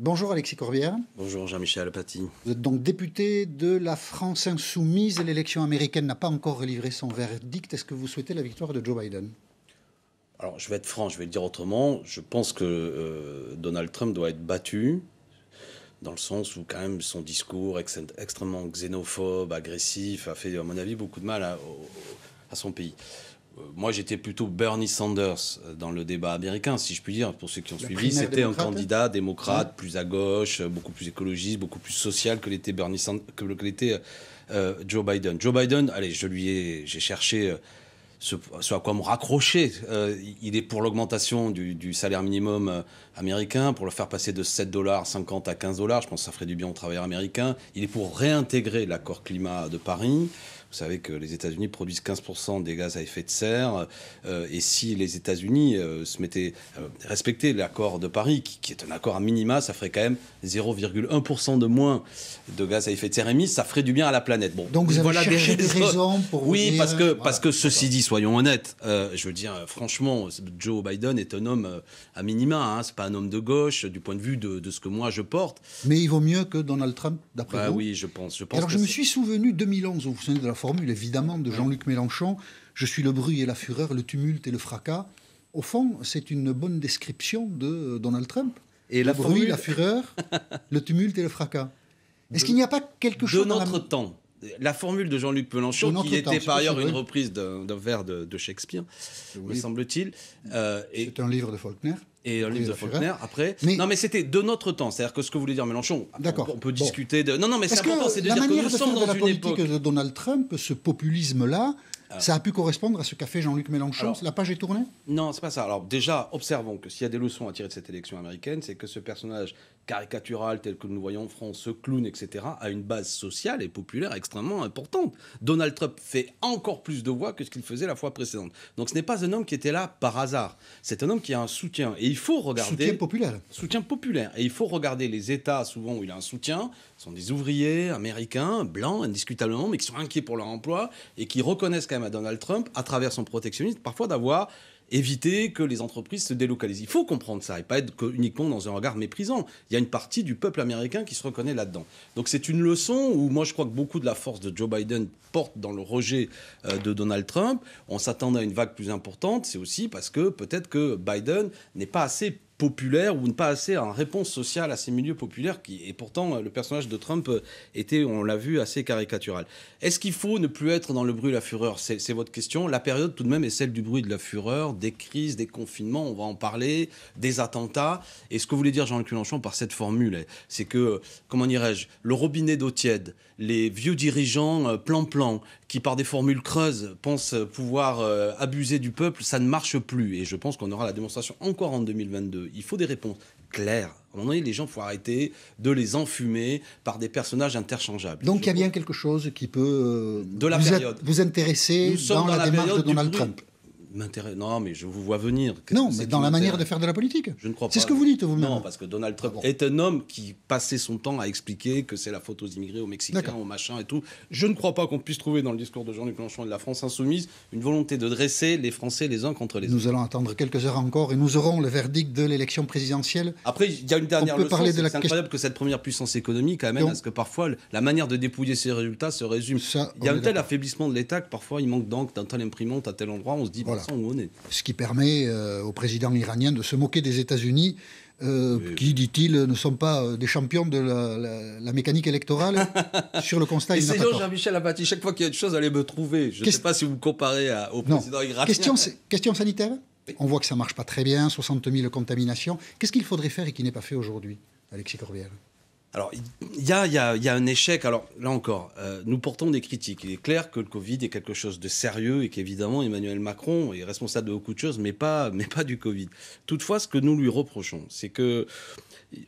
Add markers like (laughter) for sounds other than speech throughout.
Bonjour Alexis Corbière. Bonjour Jean-Michel Paty. Vous êtes donc député de la France insoumise. et L'élection américaine n'a pas encore livré son verdict. Est-ce que vous souhaitez la victoire de Joe Biden Alors je vais être franc, je vais le dire autrement. Je pense que euh, Donald Trump doit être battu dans le sens où quand même son discours extrêmement xénophobe, agressif, a fait à mon avis beaucoup de mal à son pays. Euh, moi, j'étais plutôt Bernie Sanders euh, dans le débat américain, si je puis dire. Pour ceux qui ont suivi, c'était un hein. candidat démocrate, plus à gauche, euh, beaucoup plus écologiste, beaucoup plus social que l'était Bernie que l'était Joe Biden. Joe Biden, allez, je j'ai cherché ce, à quoi me raccrocher. il est pour l'augmentation du, du, salaire minimum américain, pour le faire passer de 7 dollars 50 à 15 dollars. Je pense que ça ferait du bien aux travailleurs américains. Il est pour réintégrer l'accord climat de Paris. Vous savez que les États-Unis produisent 15% des gaz à effet de serre. Euh, et si les États-Unis euh, se mettaient, respecter euh, respectaient l'accord de Paris, qui, est un accord à minima, ça ferait quand même 0,1% de moins de gaz à effet de serre émis. Ça ferait du bien à la planète. Bon, Donc vous avez voilà des raisons, pour. oui, parce que, parce que ceci dit, soyons honnêtes, je veux dire, franchement, Joe Biden est un homme à minima. Hein, c'est pas un homme de gauche du point de vue de, ce que moi je porte. Mais il vaut mieux que Donald Trump, d'après bah, Oui, je pense. Je pense alors je me suis souvenu 2011, vous vous souvenez de la formule évidemment de Jean-Luc Mélenchon, je suis le bruit et la fureur, le tumulte et le fracas. Au fond, c'est une bonne description de euh, Donald Trump. Et le la bruit, la fureur, (laughs) le tumulte et le fracas. Est-ce qu'il n'y a pas quelque chose de notre temps la formule de Jean-Luc Mélenchon, qui était par ailleurs une reprise d'un vers de, Shakespeare, me semble-t-il. est euh, c'est un livre de Faulkner et de Faulkner après. Non, mais c'était de notre temps. C'est-à-dire que ce que voulait dire Mélenchon, On, peut discuter de. Non, non, mais c'est important, c'est de dire que nous sommes dans la une politique de Donald Trump, ce populisme-là, ça a pu correspondre à ce qu'a fait Jean-Luc Mélenchon La page est tournée Non, c'est pas ça. Alors déjà, observons que s'il y a des leçons à tirer de cette élection américaine, c'est que ce personnage caricatural tel que nous voyons en France, ce clown, etc., a une base sociale et populaire extrêmement importante. Donald Trump fait encore plus de voix que ce qu'il faisait la fois précédente. Donc ce n'est pas un homme qui était là par hasard. C'est un homme qui a un soutien. Et il faut regarder... Soutien populaire. Soutien populaire. Et il faut regarder les États, souvent, où il a un soutien. Ce sont des ouvriers américains, blancs, indiscutablement, mais qui sont inquiets pour leur emploi et qui reconnaissent quand même à Donald Trump, à travers son protectionnisme, parfois d'avoir éviter que les entreprises se délocalisent. Il faut comprendre ça et pas être uniquement dans un regard méprisant. Il y a une partie du peuple américain qui se reconnaît là-dedans. Donc c'est une leçon où moi je crois que beaucoup de la force de Joe Biden porte dans le rejet euh, de Donald Trump. On s'attendait à une vague plus importante. C'est aussi parce que peut-être que Biden n'est pas assez populaire ou pas assez en réponse sociale à ces milieux populaires qui et pourtant le personnage de Trump était on l'a vu assez caricatural. Est-ce qu'il faut ne plus être dans le bruit de la fureur C'est votre question. La période tout de même est celle du bruit de la fureur, des crises, des confinements, on va en parler, des attentats. Et ce que voulait dire Jean-Luc Mélenchon par cette formule, c'est que comment dirais-je, le robinet d'eau tiède, les vieux dirigeants euh, plan plan, qui, par des formules creuses, pensent pouvoir euh, abuser du peuple, ça ne marche plus. Et je pense qu'on aura la démonstration encore en 2022. Il faut des réponses claires. À un moment donné, les gens, il faut arrêter de les enfumer par des personnages interchangeables. Donc il y a bien quelque chose qui peut euh, vous, intéresser dans, la, la démarche de Donald Trump. Non, mais je vous vois venir. Non, mais dans la manière de faire de la politique. Je ne crois pas. C'est ce que vous dites, vous -même. Non, parce que Donald Trump ah est un homme qui passait son temps à expliquer que c'est la faute aux immigrés, aux Mexicains, aux machins et tout. Je ne crois pas qu'on puisse trouver dans le discours de Jean-Luc Mélenchon et de la France insoumise une volonté de dresser les Français les uns contre les autres. Nous allons attendre quelques heures encore et nous aurons le verdict de l'élection présidentielle. Après, il y a une dernière On parler De c'est incroyable que cette première puissance économique amène même à ce que parfois la manière de dépouiller ses résultats se résume. il y a un tel affaiblissement de l'État que parfois il manque d'encre d'un tel imprimante à tel endroit. On se dit, voilà. Ce qui permet euh, au président iranien de se moquer des États-Unis. Euh, qui, dit-il, ne sont pas euh, des champions de la, mécanique électorale (laughs) sur le constat. Et c'est Jean-Michel Apathy, chaque fois qu'il y a une chose, allez me trouver. Je ne sais pas si vous me comparez au président iranien. Question, sanitaire On voit que ça ne marche pas très bien, 60 000 contaminations. Qu'est-ce qu'il faudrait faire et qui n'est pas fait aujourd'hui, Alexis Corbière alors, il y a, un échec. Alors, là encore, euh, nous portons des critiques. Il est clair que le Covid est quelque chose de sérieux et qu'évidemment, Emmanuel Macron est responsable de beaucoup de choses, mais pas, (laughs) mais pas du Covid. Toutefois, ce que nous lui reprochons, c'est que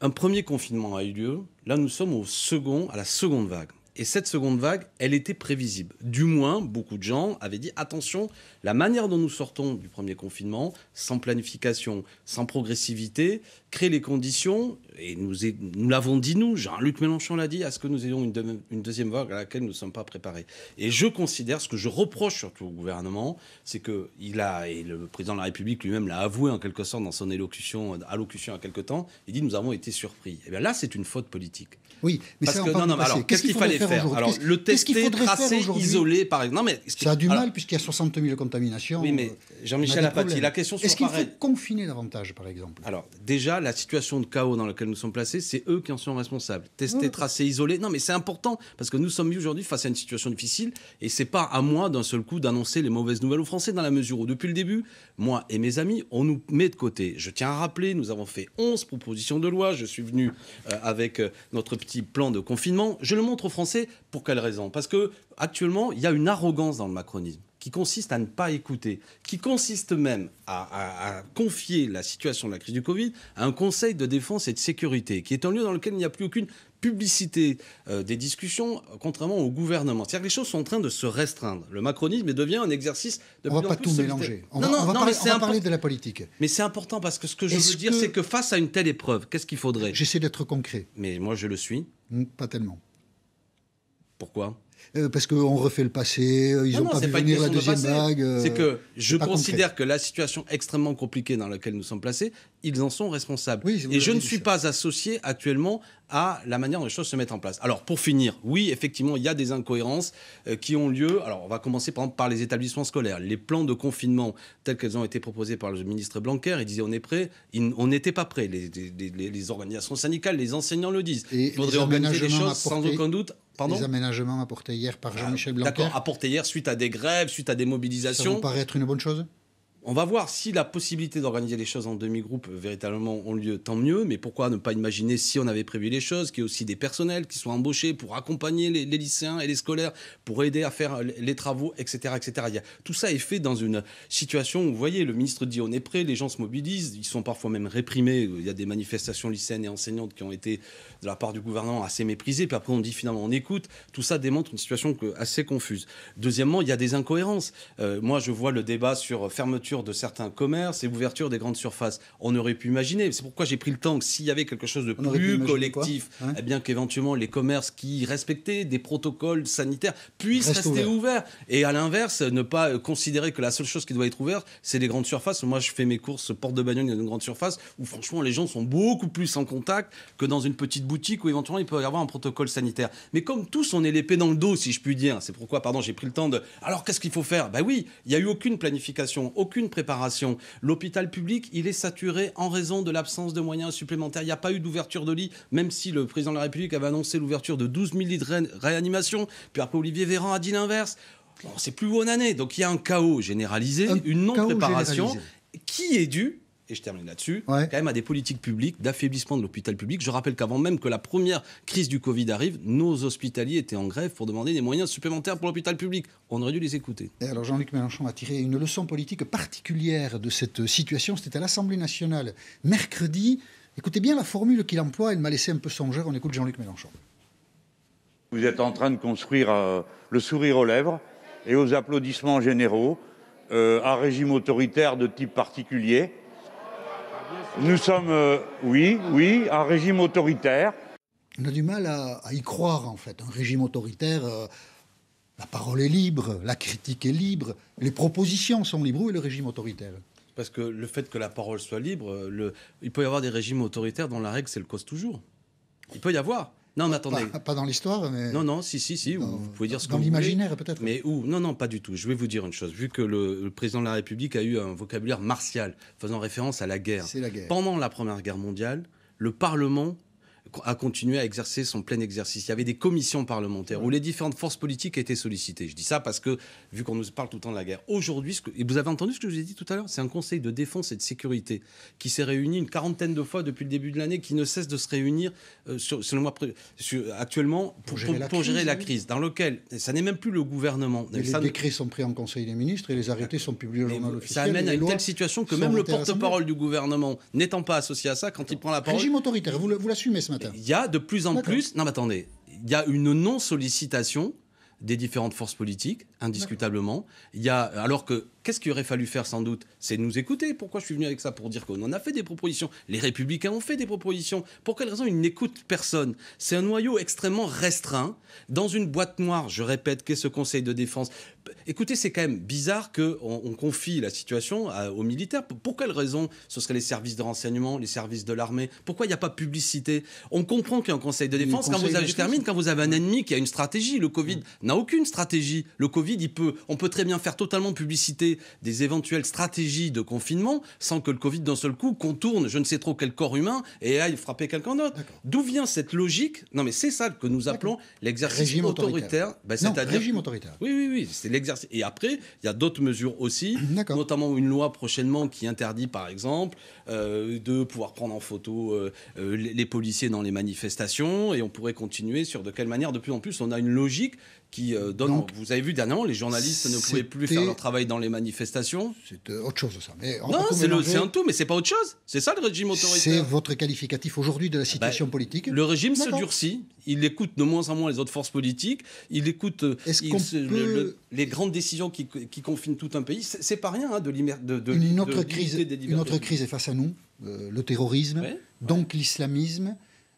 un premier confinement a eu lieu. Là, nous sommes au second, à la seconde vague. Et cette seconde vague, elle était prévisible. Du moins, beaucoup de gens avaient dit attention, la manière dont nous sortons du premier confinement, sans planification, sans progressivité, crée les conditions, et nous, nous l'avons dit nous, Jean-Luc Mélenchon l'a dit, à ce que nous ayons une, deuxième vague à laquelle nous ne sommes pas préparés. Et je considère, ce que je reproche surtout au gouvernement, c'est que il a, et le président de la République lui-même l'a avoué en quelque sorte dans son élocution, allocution à quelque temps, il dit nous avons été surpris. Et eh bien là, c'est une faute politique. Oui, mais Parce ça, que, non, non, alors, qu'est-ce qu'il fallait faire, Alors, le tester, tracer, isolé par exemple. Non, mais, ça a du mal, puisqu'il y a 60 000 contacts oui, mais euh, Jean-Michel Apathy, la question Est-ce qu'il faut confiner davantage, par exemple Alors, déjà, la situation de chaos dans laquelle nous sommes placés, c'est eux qui en sont responsables. Tester, tracer, isoler. Non, mais c'est important parce que nous sommes aujourd'hui face à une situation difficile et c'est pas à moi d'un seul coup d'annoncer les mauvaises nouvelles aux Français dans la mesure où, depuis le début, moi et mes amis, on nous met de côté. Je tiens à rappeler, nous avons fait 11 propositions de loi. Je suis venu euh, avec euh, notre petit plan de confinement. Je le montre aux Français. Pour quelle raison Parce que actuellement, il y a une arrogance dans le macronisme qui consiste à ne pas écouter, qui consiste même à, confier la situation de la crise du Covid à un conseil de défense et de sécurité, qui est un lieu dans lequel il n'y a plus aucune publicité euh, des discussions, euh, contrairement au gouvernement. C'est-à-dire que les choses sont en train de se restreindre. Le macronisme devient un exercice de... On ne va pas tout mélanger. On non, va, pas parler, parler, de la politique. Mais c'est important parce que ce que je veux dire, c'est que face à une telle épreuve, qu'est-ce qu'il faudrait J'essaie d'être concret. Mais moi, je le suis. Pas tellement. Pourquoi euh, parce qu'on refait le passé, euh, ils n'ont ah pas vu venir la deuxième de vague. Euh, c'est que je considère que la situation extrêmement compliquée dans laquelle nous sommes placés, ils en sont responsables. Et je ne suis pas associé actuellement à la manière dont les choses se mettent en place. Alors pour finir, oui, effectivement, il y a des incohérences qui ont lieu. Alors on va commencer par les établissements scolaires. Les plans de confinement tels qu'ils ont été proposés par le ministre Blanquer, il disait on est prêt, on n'était pas prêt. Les, organisations syndicales, les enseignants le disent. il faudrait organiser les choses sans aucun doute les aménagements apportés hier par Jean-Michel ah, Blanquer. D'accord, apportés hier suite à des grèves, suite à des mobilisations. Ça vous paraît être une bonne chose on va voir si la possibilité d'organiser les choses en demi groupes euh, véritablement ont lieu, tant mieux. Mais pourquoi ne pas imaginer si on avait prévu les choses, qu'il y ait aussi des personnels qui soient embauchés pour accompagner les, lycéens et les scolaires, pour aider à faire euh, les travaux, etc., etc. tout ça est fait dans une situation où, vous voyez, le ministre dit on est prêt, les gens se mobilisent, ils sont parfois même réprimés. Il y a des manifestations lycéennes et enseignantes qui ont été de la part du gouvernement assez méprisées. Puis après on dit finalement on écoute. Tout ça démontre une situation assez confuse. Deuxièmement, il y a des incohérences. Euh, moi, je vois le débat sur fermeture de certains commerces et l'ouverture des grandes surfaces. On aurait pu imaginer, c'est pourquoi j'ai pris le temps que s'il y avait quelque chose de plus collectif, eh bien qu'éventuellement les commerces qui respectaient des protocoles sanitaires puissent rester ouverts. Et à l'inverse, ne pas considérer que la seule chose qui doit être ouverte, c'est les grandes surfaces. Moi, je fais mes courses porte de bagnole dans une grande surface où franchement les gens sont beaucoup plus en contact que dans une petite boutique où éventuellement il peut y avoir un protocole sanitaire. Mais comme tous, on est l'épée dans le dos, si je puis dire. C'est pourquoi, pardon, j'ai pris le temps de. Alors qu'est-ce qu'il faut faire Ben oui, il n'y a eu aucune planification, aucune préparation. L'hôpital public, il est saturé en raison de l'absence de moyens supplémentaires. Il n'y a pas eu d'ouverture de lit, même si le président de la République avait annoncé l'ouverture de 12 000 lits de réanimation. Puis après, Olivier Véran a dit l'inverse. c'est plus où année. en Donc il y a un chaos généralisé, une non-préparation qui est due et je termine là-dessus, quand même à des politiques publiques d'affaiblissement de l'hôpital public. Je rappelle qu'avant même que la première crise du Covid arrive, nos hospitaliers étaient en grève pour demander des moyens supplémentaires pour l'hôpital public. On aurait dû les écouter. alors Jean-Luc Mélenchon a tiré une leçon politique particulière de cette situation. C'était à l'Assemblée nationale mercredi. Écoutez bien la formule qu'il emploie, elle m'a laissé un peu songeur. On écoute Jean-Luc Mélenchon. Vous êtes en train de construire euh, le sourire aux lèvres et aux applaudissements généraux, un euh, régime autoritaire de type particulier nous sommes, euh, oui, oui, un régime autoritaire. On a du mal à, y croire, en fait. Un régime autoritaire, euh, la parole est libre, la critique est libre, les propositions sont libres. Où est le régime autoritaire Parce que le fait que la parole soit libre, euh, il peut y avoir des régimes autoritaires dont la règle, c'est le cause toujours. Il peut y avoir. Non, attendez. Pas, dans l'histoire, mais. Non, non, si, si, si. vous pouvez dire ce vous voulez. Dans l'imaginaire, peut-être. Mais où Non, non, pas du tout. Je vais vous dire une chose. Vu que le, le, président de la République a eu un vocabulaire martial, faisant référence à la guerre. C'est la guerre. Pendant la Première Guerre mondiale, le Parlement à continuer à exercer son plein exercice. Il y avait des commissions parlementaires où les différentes forces politiques étaient sollicitées. Je dis ça parce que, vu qu'on nous parle tout le temps de la guerre, aujourd'hui, et vous avez entendu ce que je vous ai dit tout à l'heure, c'est un conseil de défense et de sécurité qui s'est réuni une quarantaine de fois depuis le début de l'année, qui ne cesse de se réunir euh, actuellement pour, gérer, la, crise, dans lequel ça n'est même plus le gouvernement. les décrets sont pris en conseil des ministres et les arrêtés sont publiés au journal officiel. Ça amène à une telle situation que même le porte-parole du gouvernement n'étant pas associé à ça, quand il prend la parole. Régime autoritaire, vous l'assumez ce matin. Il y a de plus en plus. Non, mais attendez. Il y a une non-sollicitation des différentes forces politiques indiscutablement. Il y alors que, qu'est-ce qu'il aurait fallu faire sans doute C'est nous écouter. Pourquoi je suis venu avec ça Pour dire qu'on en a fait des propositions. Les républicains ont fait des propositions. Pour quelle raison ils n'écoutent personne C'est un noyau extrêmement restreint, dans une boîte noire, je répète, qu'est ce Conseil de défense. Écoutez, c'est quand même bizarre qu'on on confie la situation aux militaires. Pour, quelle raison Ce serait les services de renseignement, les services de l'armée. Pourquoi il n'y a pas de publicité On comprend qu'il y a un Conseil de défense. quand vous avez, quand vous avez un ennemi qui a une stratégie, le Covid n'a aucune stratégie. Le COVID il peut, on peut très bien faire totalement publicité des éventuelles stratégies de confinement sans que le Covid, d'un seul coup, contourne je ne sais trop quel corps humain et aille frapper quelqu'un d'autre. D'où vient cette logique Non, mais c'est ça que nous appelons l'exercice autoritaire. Ben, cest à régime autoritaire. Oui, oui, oui, c'est l'exercice. Et après, il y a d'autres mesures aussi, (clears throat) notamment une loi prochainement qui interdit, par exemple, euh, de pouvoir prendre en photo euh, euh, les, policiers dans les manifestations. Et on pourrait continuer sur de quelle manière, de plus en plus, on a une logique qui donne. vous avez vu dernièrement les journalistes ne pouvaient plus faire leur travail dans les manifestations. C'est euh, autre chose ça. non, c'est un tout, mais c'est pas autre chose. C'est ça le régime autoritaire. C'est votre qualificatif aujourd'hui de la bah, situation politique. Le régime se durcit. Il écoute de moins en moins les autres forces politiques. Il écoute euh, les grandes décisions qui, confinent tout un pays. C'est pas rien hein, de, de, de, une crise. une autre crise est face à nous. Euh, le terrorisme, donc l'islamisme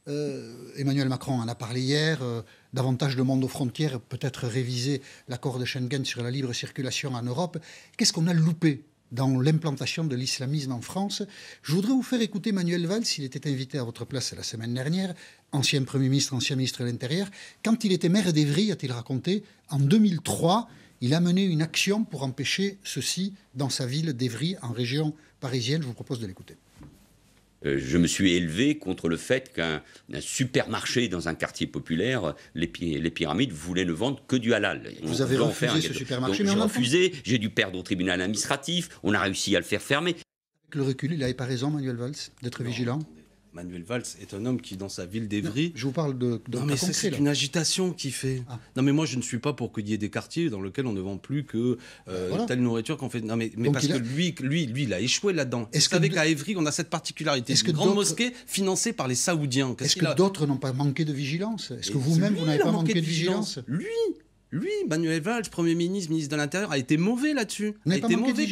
euh, Emmanuel Macron en a parlé hier, euh, davantage de monde aux frontières, peut-être réviser l'accord de Schengen sur la libre circulation en Europe. Qu'est-ce qu'on a loupé dans l'implantation de l'islamisme en France. Je voudrais vous faire écouter Manuel Valls, il était invité à votre place la semaine dernière, ancien Premier ministre, ancien ministre de l'Intérieur. Quand il était maire d'Evry, a-t-il raconté, en 2003, il a mené une action pour empêcher ceci dans sa ville d'Evry, en région parisienne. Je vous propose de l'écouter. Euh, je me suis élevé contre le fait qu'un supermarché dans un quartier populaire, les, pyramides, voulaient ne vendre que du halal. Vous avez refusé ce supermarché J'ai refusé, j'ai dû perdre au tribunal administratif, on a réussi à le faire fermer. Avec le recul, il n'avait pas raison, Manuel Valls, d'être vigilant Manuel Valls est un homme qui, dans sa ville d'Evry. Je vous parle de. non, mais c'est une agitation qui fait. Ah. Non, mais moi, je ne suis pas pour qu'il y ait des quartiers dans lesquels on ne vend plus que euh, telle nourriture qu'on fait. Non, mais, mais parce que lui, lui, lui, il a échoué là-dedans. Est-ce qu'avec qu'à Evry, on a cette particularité est grande mosquée financée par les Saoudiens Est-ce que d'autres n'ont pas manqué de vigilance Est-ce que vous-même, vous, n'avez pas manqué de vigilance Lui lui, Manuel Valls, Premier ministre, ministre de l'Intérieur, a été mauvais là-dessus. A été mauvais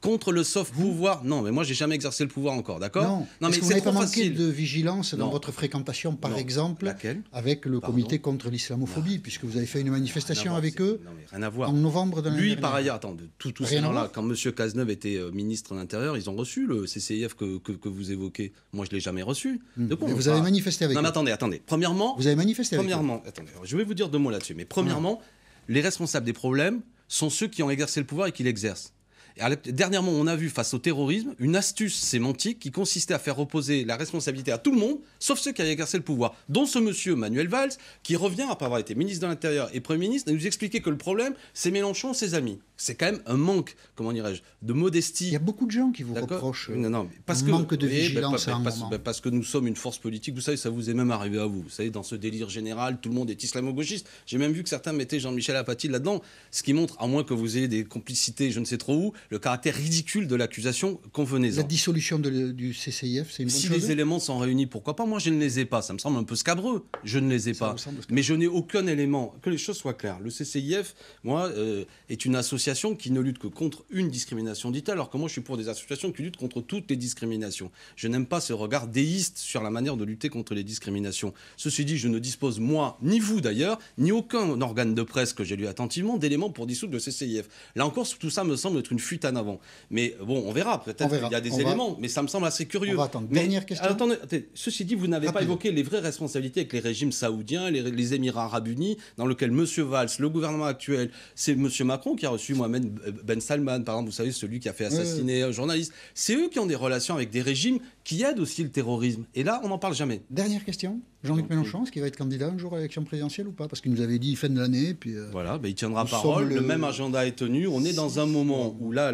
contre, le soft pouvoir. Non, mais moi, j'ai jamais exercé le pouvoir encore, d'accord Non, mais vous n'avez pas manqué de vigilance dans votre fréquentation, par exemple, avec le comité contre l'islamophobie, puisque vous avez fait une manifestation avec eux en novembre de l'année Lui, par ailleurs, attends, tout, tout ce là quand M. Cazeneuve était euh, ministre de l'Intérieur, ils ont reçu le CCIF que, que, vous évoquez. Moi, je ne l'ai jamais reçu. Hmm. De quoi vous avez manifesté avec Non, mais attendez, attendez. Premièrement. Vous avez manifesté Premièrement, attendez, je vais vous dire deux mots là-dessus. Mais premièrement, les responsables des problèmes sont ceux qui ont exercé le pouvoir et qui l'exercent. Dernièrement, on a vu face au terrorisme une astuce sémantique qui consistait à faire reposer la responsabilité à tout le monde, sauf ceux qui avaient exercé le pouvoir, dont ce monsieur Manuel Valls, qui revient après avoir été ministre de l'Intérieur et Premier ministre, à nous expliquer que le problème, c'est Mélenchon, et ses amis c'est quand même un manque, comment dirais-je, de modestie. Il y a beaucoup de gens qui vous reprochent non, non, parce que, de bah, vigilance bah, bah, parce, que nous sommes une force politique, vous savez, ça vous est même arrivé à vous. Vous savez, dans ce délire général, tout le monde est islamo-gauchiste. J'ai même vu que certains mettaient Jean-Michel Apathy là-dedans, ce qui montre, à moins que vous ayez des complicités, je ne sais trop où, le caractère ridicule de l'accusation, convenez-en. La dissolution du CCIF, c'est une bonne si chose Si les éléments sont réunis, pourquoi pas Moi, je ne les ai pas. Ça me semble un peu scabreux. Je ne les ai pas. Mais je n'ai aucun élément. Que les choses soient claires. Le CCIF, moi, euh, est une association qui ne luttent que contre une discrimination dite, alors que moi je suis pour des associations qui luttent contre toutes les discriminations. Je n'aime pas ce regard déiste sur la manière de lutter contre les discriminations. Ceci dit, je ne dispose moi, ni vous d'ailleurs, ni aucun organe de presse que j'ai lu attentivement d'éléments pour dissoudre le CCIF. Là encore, tout ça me semble être une fuite en avant. Mais bon, on verra, peut-être qu'il y a des éléments, mais ça me semble assez curieux. On va attendre. Dernière question. ceci dit, vous n'avez pas évoqué les vraies responsabilités avec les régimes saoudiens, les, les Émirats arabes unis, dans lequel M. Valls, le gouvernement actuel, c'est M. Macron qui a reçu Mohamed Ben Salman, par exemple, vous savez, celui qui a fait mm. assassiner un journaliste. C'est eux qui ont des relations avec des régimes qui aident aussi le terrorisme. Et là, on n'en parle jamais. Dernière question. Jean-Luc Mélenchon, est-ce qu'il va être candidat un jour à l'élection présidentielle ou pas Parce qu'il nous avait dit fin de l'année. Puis euh, voilà, ben, il tiendra parole. Le... même agenda est tenu. On est dans un moment où là,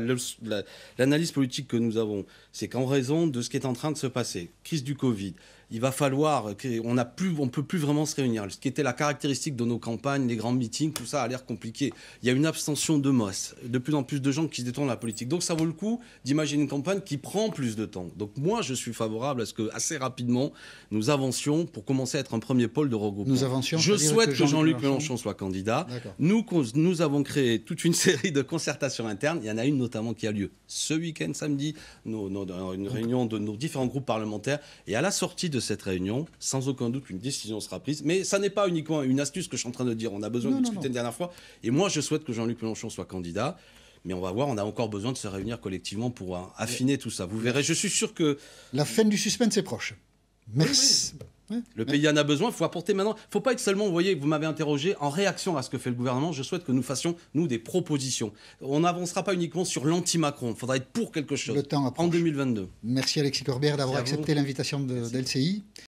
l'analyse politique que nous avons, c'est qu'en raison de ce qui est en train de se passer, crise du Covid, il va falloir qu'on a plus, on peut plus vraiment se réunir. Ce qui était la caractéristique de nos campagnes, les grands meetings, tout ça a l'air compliqué. Il y a une abstention de masse, de plus en plus de gens qui se détournent la politique. Donc ça vaut le coup d'imaginer une campagne qui prend plus de temps. Donc moi, je suis favorable à ce que assez rapidement nous avancions pour commencer à être un premier pôle de regroupement. Nous avancions. Je souhaite que, Jean-Luc Mélenchon, soit candidat. Nous, nous avons créé toute une (laughs) série de concertations internes. Il y en a une notamment qui a lieu ce week-end samedi, nos, avons une réunion de nos différents groupes parlementaires. Et à la sortie de cette réunion, sans aucun doute, une décision sera prise. Mais ça n'est pas uniquement une astuce que je suis en train de dire. On a besoin de discuter une dernière fois. Et moi, je souhaite que Jean-Luc Mélenchon soit candidat. Mais on va voir, on a encore besoin de se réunir collectivement pour euh, affiner tout ça. Vous verrez, je suis sûr que... La fin du suspense est proche. Merci le pays en a besoin, il faut apporter maintenant. Il ne faut pas être seulement, vous voyez, vous m'avez interrogé, en réaction à ce que fait le gouvernement, je souhaite que nous fassions, nous, des propositions. On n'avancera pas uniquement sur l'anti-Macron, il faudra être pour quelque chose. Le temps En 2022. Merci Alexis Corbière d'avoir accepté l'invitation de, l'CI.